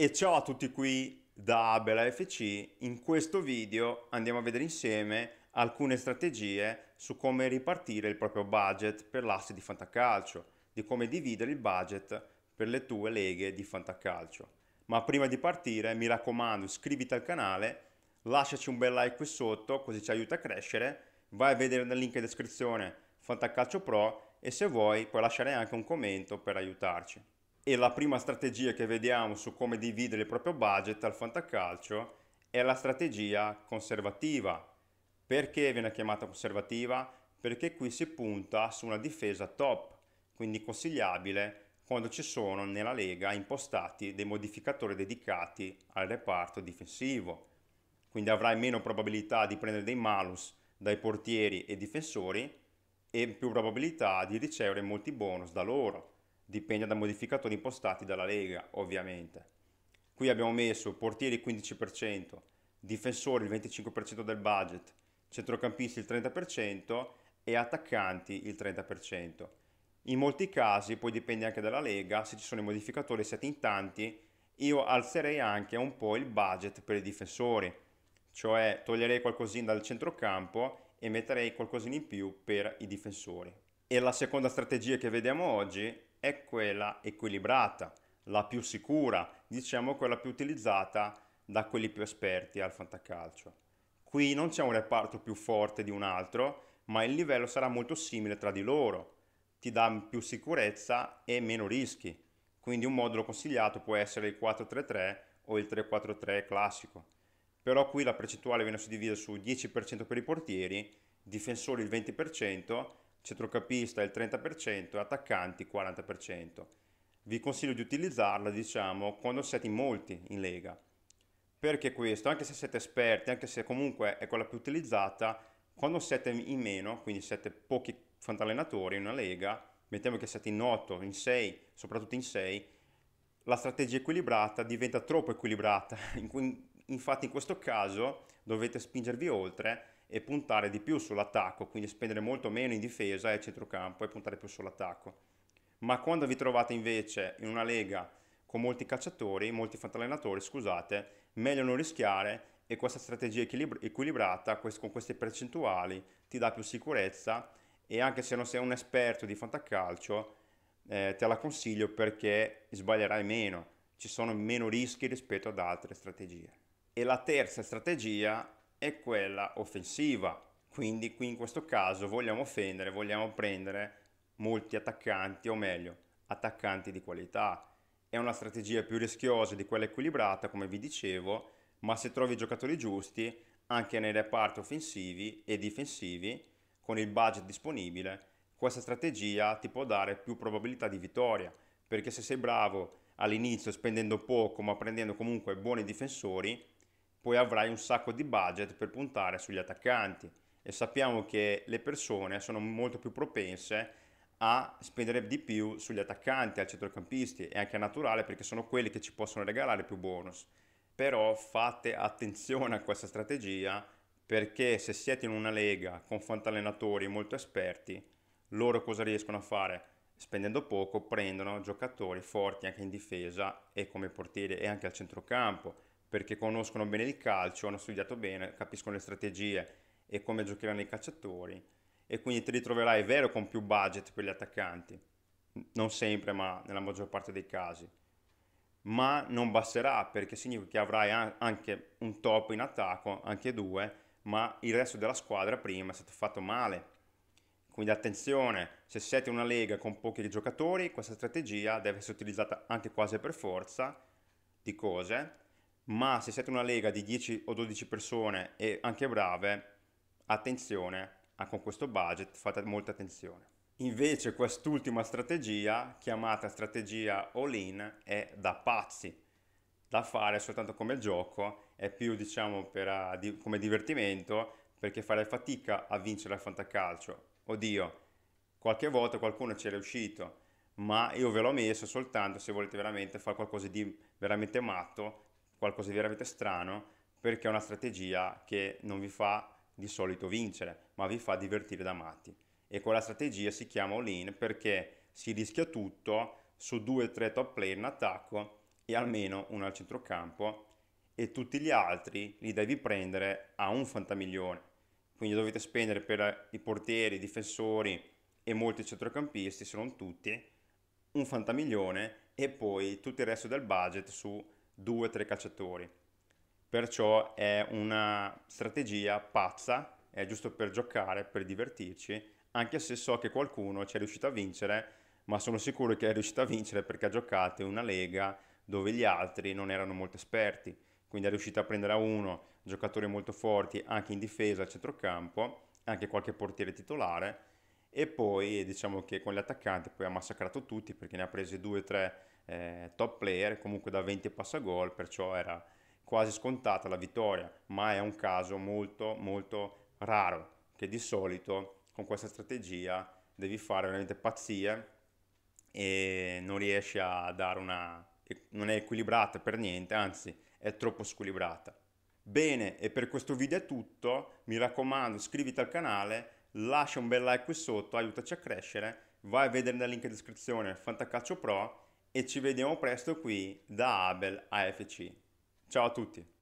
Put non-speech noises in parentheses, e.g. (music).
E ciao a tutti qui da Abela FC, in questo video andiamo a vedere insieme alcune strategie su come ripartire il proprio budget per l'asse di Fantacalcio, di come dividere il budget per le tue leghe di Fantacalcio. Ma prima di partire mi raccomando iscriviti al canale, lasciaci un bel like qui sotto così ci aiuta a crescere, vai a vedere nel link in descrizione Fantacalcio Pro e se vuoi puoi lasciare anche un commento per aiutarci e la prima strategia che vediamo su come dividere il proprio budget al fantacalcio è la strategia conservativa. Perché viene chiamata conservativa? Perché qui si punta su una difesa top, quindi consigliabile quando ci sono nella Lega impostati dei modificatori dedicati al reparto difensivo. Quindi avrai meno probabilità di prendere dei malus dai portieri e difensori e più probabilità di ricevere molti bonus da loro dipende da modificatori impostati dalla Lega, ovviamente. Qui abbiamo messo portieri il 15%, difensori il 25% del budget, centrocampisti il 30% e attaccanti il 30%. In molti casi, poi dipende anche dalla Lega, se ci sono i modificatori siete in tanti, io alzerei anche un po' il budget per i difensori, cioè toglierei qualcosina dal centrocampo e metterei qualcosina in più per i difensori. E la seconda strategia che vediamo oggi è quella equilibrata, la più sicura, diciamo quella più utilizzata da quelli più esperti al fantacalcio. Qui non c'è un reparto più forte di un altro, ma il livello sarà molto simile tra di loro. Ti dà più sicurezza e meno rischi. Quindi un modulo consigliato può essere il 433 o il 343 classico. Però qui la percentuale viene suddivisa su 10% per i portieri, difensori il 20% centrocampista il 30% e attaccanti il 40%. Vi consiglio di utilizzarla, diciamo, quando siete in molti in lega. Perché questo? Anche se siete esperti, anche se comunque è quella più utilizzata, quando siete in meno, quindi siete pochi fantallenatori in una lega, mettiamo che siete in 8, in 6, soprattutto in 6, la strategia equilibrata diventa troppo equilibrata. (laughs) Infatti in questo caso dovete spingervi oltre e puntare di più sull'attacco, quindi spendere molto meno in difesa e centrocampo e puntare più sull'attacco. Ma quando vi trovate invece in una lega con molti calciatori, molti fantallenatori, scusate, meglio non rischiare e questa strategia equilibrata con queste percentuali ti dà più sicurezza e anche se non sei un esperto di fantacalcio eh, te la consiglio perché sbaglierai meno, ci sono meno rischi rispetto ad altre strategie. E la terza strategia è quella offensiva. Quindi qui in questo caso vogliamo offendere, vogliamo prendere molti attaccanti, o meglio, attaccanti di qualità. È una strategia più rischiosa di quella equilibrata, come vi dicevo, ma se trovi i giocatori giusti, anche nei reparti offensivi e difensivi, con il budget disponibile, questa strategia ti può dare più probabilità di vittoria, perché se sei bravo all'inizio spendendo poco ma prendendo comunque buoni difensori, poi avrai un sacco di budget per puntare sugli attaccanti e sappiamo che le persone sono molto più propense a spendere di più sugli attaccanti, al centrocampisti, è anche naturale perché sono quelli che ci possono regalare più bonus. Però fate attenzione a questa strategia perché se siete in una lega con fantallenatori molto esperti, loro cosa riescono a fare? Spendendo poco prendono giocatori forti anche in difesa e come portiere e anche al centrocampo perché conoscono bene il calcio, hanno studiato bene, capiscono le strategie e come giocheranno i calciatori e quindi ti ritroverai, è vero, con più budget per gli attaccanti, non sempre ma nella maggior parte dei casi, ma non basterà perché significa che avrai anche un top in attacco, anche due, ma il resto della squadra prima è stato fatto male. Quindi attenzione, se siete una lega con pochi giocatori, questa strategia deve essere utilizzata anche quasi per forza di cose ma se siete una lega di 10 o 12 persone e anche brave, attenzione, con questo budget fate molta attenzione. Invece quest'ultima strategia, chiamata strategia all-in, è da pazzi, da fare soltanto come gioco, è più diciamo per, ah, come divertimento, perché fare fatica a vincere al fantacalcio. Oddio, qualche volta qualcuno ci è riuscito, ma io ve l'ho messo soltanto se volete veramente fare qualcosa di veramente matto qualcosa di veramente strano perché è una strategia che non vi fa di solito vincere, ma vi fa divertire da matti. E quella strategia si chiama all-in perché si rischia tutto su due o tre top player in attacco e almeno uno al centrocampo e tutti gli altri li devi prendere a un fantamiglione. Quindi dovete spendere per i portieri, i difensori e molti centrocampisti, se non tutti, un fantamiglione e poi tutto il resto del budget su due o tre calciatori. Perciò è una strategia pazza, è giusto per giocare, per divertirci, anche se so che qualcuno ci è riuscito a vincere, ma sono sicuro che è riuscito a vincere perché ha giocato in una lega dove gli altri non erano molto esperti. Quindi è riuscito a prendere a uno giocatori molto forti anche in difesa, a centrocampo, anche qualche portiere titolare e poi diciamo che con gli attaccanti poi ha massacrato tutti perché ne ha presi 2-3 eh, top player, comunque da 20 passa gol, perciò era quasi scontata la vittoria, ma è un caso molto molto raro che di solito con questa strategia devi fare veramente pazzie e non riesci a dare una... non è equilibrata per niente, anzi è troppo squilibrata. Bene, e per questo video è tutto, mi raccomando iscriviti al canale lascia un bel like qui sotto, aiutaci a crescere, vai a vedere nel link in descrizione Fantacalcio Pro e ci vediamo presto qui da Abel AFC. Ciao a tutti!